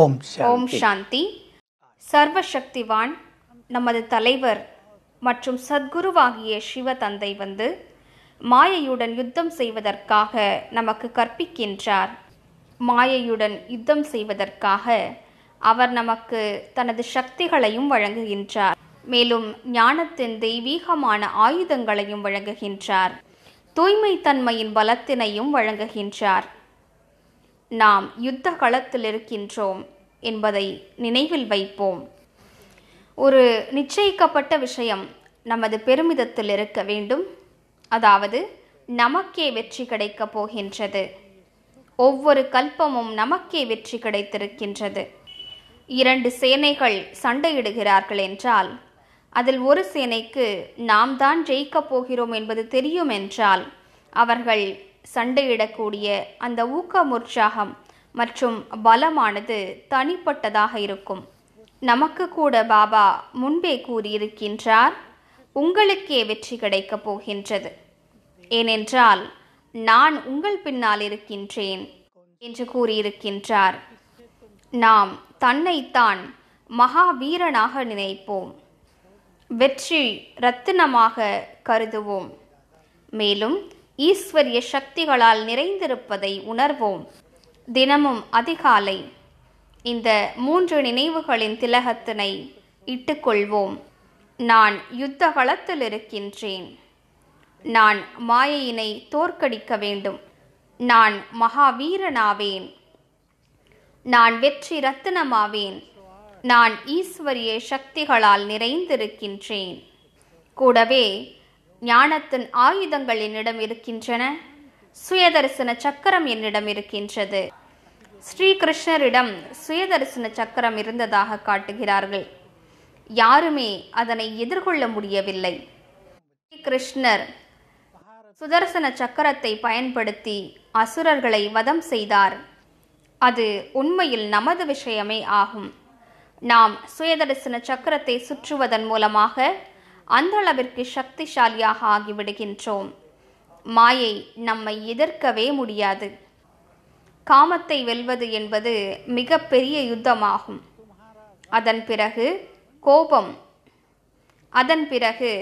ஓம் ஓம் சாந்தி சர்வசக்திவான் நமது தலைவர் மற்றும் சத்குருவாகிய சிவ தந்தை வந்து மாயையுடன் யுத்தம் செய்வதற்காக நமக்கு கற்பிக்கின்றார் மாயையுடன் யுத்தம் செய்வதற்காக அவர் நமக்கு தனது சக்திகளையும் வழங்குகின்றார் மேலும் ஞானத்தின் தெய்வீகமான ஆயுதங்களையும் வழங்குகின்றார் தூய்மை தன்மையின் பலத்தினையும் வழங்குகின்றார் நாம் யுத்த களத்தில் இருக்கின்றோம் என்பதை நினைவில் வைப்போம் ஒரு நிச்சயிக்கப்பட்ட விஷயம் நமது பெருமிதத்தில் இருக்க வேண்டும் அதாவது நமக்கே வெற்றி கிடைக்கப் போகின்றது ஒவ்வொரு கல்பமும் நமக்கே வெற்றி கிடைத்திருக்கின்றது இரண்டு சேனைகள் சண்டையிடுகிறார்கள் என்றால் அதில் ஒரு சேனைக்கு நாம் தான் ஜெயிக்கப் போகிறோம் என்பது தெரியும் என்றால் அவர்கள் சண்டையிடக்கூடிய அந்த ஊக்கம் உற்சாகம் மற்றும் பலமானது தனிப்பட்டதாக இருக்கும் நமக்கு கூட பாபா முன்பே கூறியிருக்கின்றார் உங்களுக்கே வெற்றி கிடைக்கப் போகின்றது ஏனென்றால் நான் உங்கள் பின்னால் இருக்கின்றேன் என்று கூறியிருக்கின்றார் நாம் தன்னைத்தான் மகாவீரனாக நினைப்போம் வெற்றி ரத்தினமாக கருதுவோம் மேலும் ஈஸ்வரிய சக்திகளால் நிறைந்திருப்பதை உணர்வோம் தினமும் அதிகாலை இந்த மூன்று நினைவுகளின் திலகத்தினை இட்டுக்கொள்வோம் நான் யுத்த களத்தில் இருக்கின்றேன் நான் மாயையினை தோற்கடிக்க வேண்டும் நான் மகாவீரனாவேன் நான் வெற்றி ரத்தினமாவேன் நான் ஈஸ்வரிய சக்திகளால் நிறைந்திருக்கின்றேன் கூடவே ஞானத்தின் ஆயுதங்கள் என்னிடம் இருக்கின்றன சுயதரிசன சக்கரம் என்னிடம் இருக்கின்றது ஸ்ரீகிருஷ்ணரிடம் சுயதரிசன சக்கரம் இருந்ததாக காட்டுகிறார்கள் யாருமே அதனை எதிர்கொள்ள முடியவில்லை ஸ்ரீகிருஷ்ணர் சுதர்சன சக்கரத்தை பயன்படுத்தி அசுரர்களை வதம் செய்தார் அது உண்மையில் நமது விஷயமே ஆகும் நாம் சுயதரிசன சக்கரத்தை சுற்றுவதன் மூலமாக அந்தளவிற்கு சக்திசாலியாக ஆகிவிடுகின்றோம் மாயை நம்மை எதிர்க்கவே முடியாது காமத்தை வெல்வது என்பது மிக பெரிய யுத்தமாகும் அதன் பிறகு கோபம் அதன் பிறகு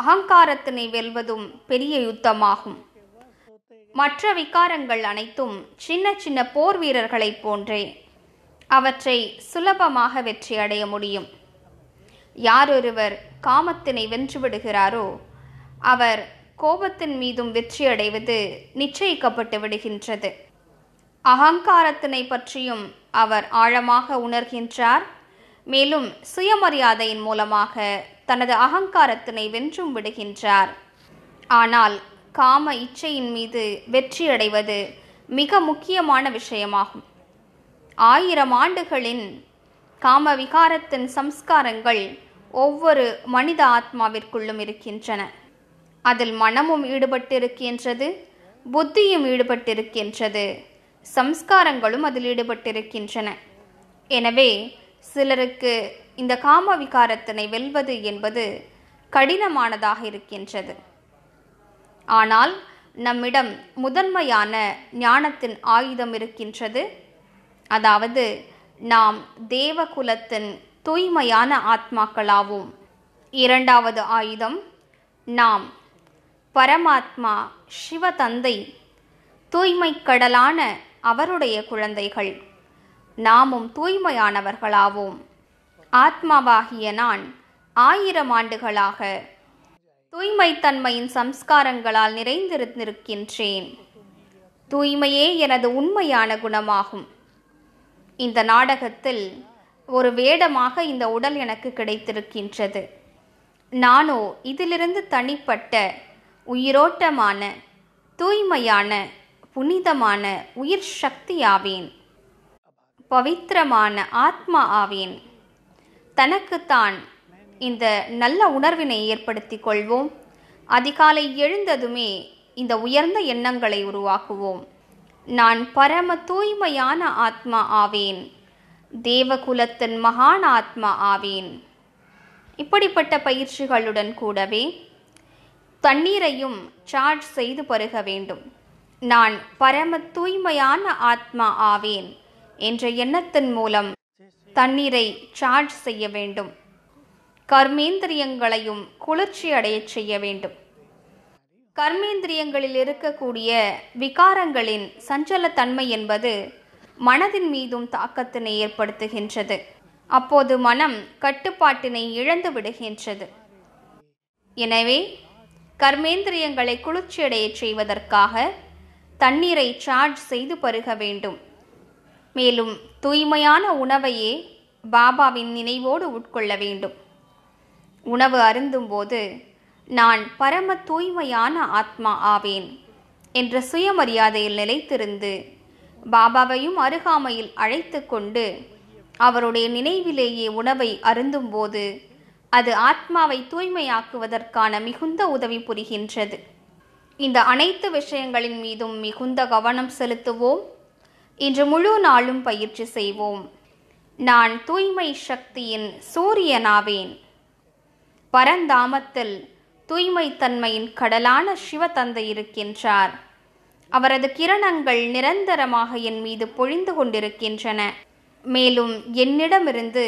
அகங்காரத்தினை வெல்வதும் பெரிய யுத்தமாகும் மற்ற விகாரங்கள் அனைத்தும் சின்ன சின்ன போர் வீரர்களைப் போன்றே அவற்றை சுலபமாக வெற்றி அடைய முடியும் யாரொருவர் காமத்தினை வென்றுவிடுகிறாரோ அவர் கோபத்தின் மீதும் வெற்றி அடைவது நிச்சயிக்கப்பட்டு விடுகின்றது அகங்காரத்தினை பற்றியும் அவர் ஆழமாக உணர்கின்றார் மேலும் சுயமரியாதையின் மூலமாக தனது அகங்காரத்தினை வென்றும் விடுகின்றார் ஆனால் காம இச்சையின் மீது வெற்றி அடைவது மிக முக்கியமான விஷயமாகும் ஆயிரம் ஆண்டுகளின் காம விகாரத்தின் சம்ஸ்காரங்கள் ஒவ்வொரு மனித ஆத்மாவிற்குள்ளும் இருக்கின்றன அதில் மனமும் ஈடுபட்டிருக்கின்றது புத்தியும் ஈடுபட்டிருக்கின்றது சம்ஸ்காரங்களும் அதில் ஈடுபட்டிருக்கின்றன எனவே சிலருக்கு இந்த காம விகாரத்தினை வெல்வது என்பது கடினமானதாக இருக்கின்றது ஆனால் நம்மிடம் முதன்மையான ஞானத்தின் ஆயுதம் இருக்கின்றது அதாவது நாம் தேவகுலத்தின் தூய்மையான ஆத்மாக்களாவோம் இரண்டாவது ஆயுதம் நாம் பரமாத்மா சிவதந்தை தூய்மை கடலான அவருடைய குழந்தைகள் நாமும் தூய்மையானவர்களாவோம் ஆத்மாவாகிய நான் ஆயிரம் ஆண்டுகளாக தூய்மைத்தன்மையின் சம்ஸ்காரங்களால் நிறைந்திருந்திருக்கின்றேன் தூய்மையே எனது உண்மையான குணமாகும் இந்த நாடகத்தில் ஒரு வேடமாக இந்த உடல் எனக்கு கிடைத்திருக்கின்றது நானோ இதிலிருந்து தனிப்பட்ட உயிரோட்டமான தூய்மையான புனிதமான உயிர் சக்தி ஆவேன் பவித்திரமான ஆத்மா ஆவேன் தனக்குத்தான் இந்த நல்ல உணர்வினை ஏற்படுத்தி கொள்வோம் அதிகாலை எழுந்ததுமே இந்த உயர்ந்த எண்ணங்களை உருவாக்குவோம் நான் பரம தூய்மையான ஆத்மா ஆவேன் தேவகுலத்தின் மகான் ஆத்மா ஆவேன் இப்படிப்பட்ட பயிற்சிகளுடன் கூடவே தண்ணீரையும் சார்ஜ் செய்து பருக வேண்டும் நான் பரம தூய்மையான ஆத்மா ஆவேன் என்ற எண்ணத்தின் மூலம் தண்ணீரை சார்ஜ் செய்ய வேண்டும் கர்மேந்திரியங்களையும் குளிர்ச்சி அடையச் செய்ய வேண்டும் கர்மேந்திரியங்களில் இருக்கக்கூடிய விகாரங்களின் சஞ்சலத்தன்மை என்பது மனதின் மீதும் தாக்கத்தினை ஏற்படுத்துகின்றது அப்போது மனம் கட்டுப்பாட்டினை இழந்து விடுகின்றது எனவே கர்மேந்திரியங்களை குளிர்ச்சியடையச் செய்வதற்காக தண்ணீரை சார்ஜ் செய்து பருக வேண்டும் மேலும் தூய்மையான உணவையே பாபாவின் நினைவோடு உட்கொள்ள வேண்டும் உணவு அருந்தும் போது நான் பரம தூய்மையான ஆத்மா ஆவேன் என்ற சுயமரியாதையில் நிலைத்திருந்து பாபாவையும் அருகாமையில் அழைத்து கொண்டு அவருடைய நினைவிலேயே உணவை அருந்தும்போது அது ஆத்மாவை தூய்மையாக்குவதற்கான மிகுந்த உதவி புரிகின்றது இந்த அனைத்து விஷயங்களின் மீதும் மிகுந்த கவனம் செலுத்துவோம் இன்று முழு நாளும் பயிற்சி செய்வோம் நான் தூய்மை சக்தியின் சூரியனாவேன் பரந்தாமத்தில் தூய்மை தன்மையின் கடலான சிவதந்தை இருக்கின்றார் அவரது கிரணங்கள் நிரந்தரமாக என் மீது பொழிந்து கொண்டிருக்கின்றன மேலும் என்னிடமிருந்து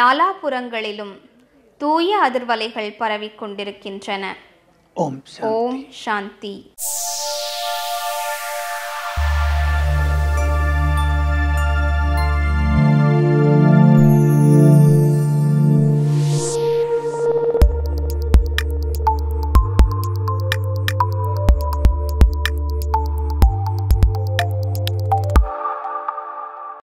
நாலாபுறங்களிலும் தூய அதிர்வலைகள் பரவிக்கொண்டிருக்கின்றன ஓம் ஓம் சாந்தி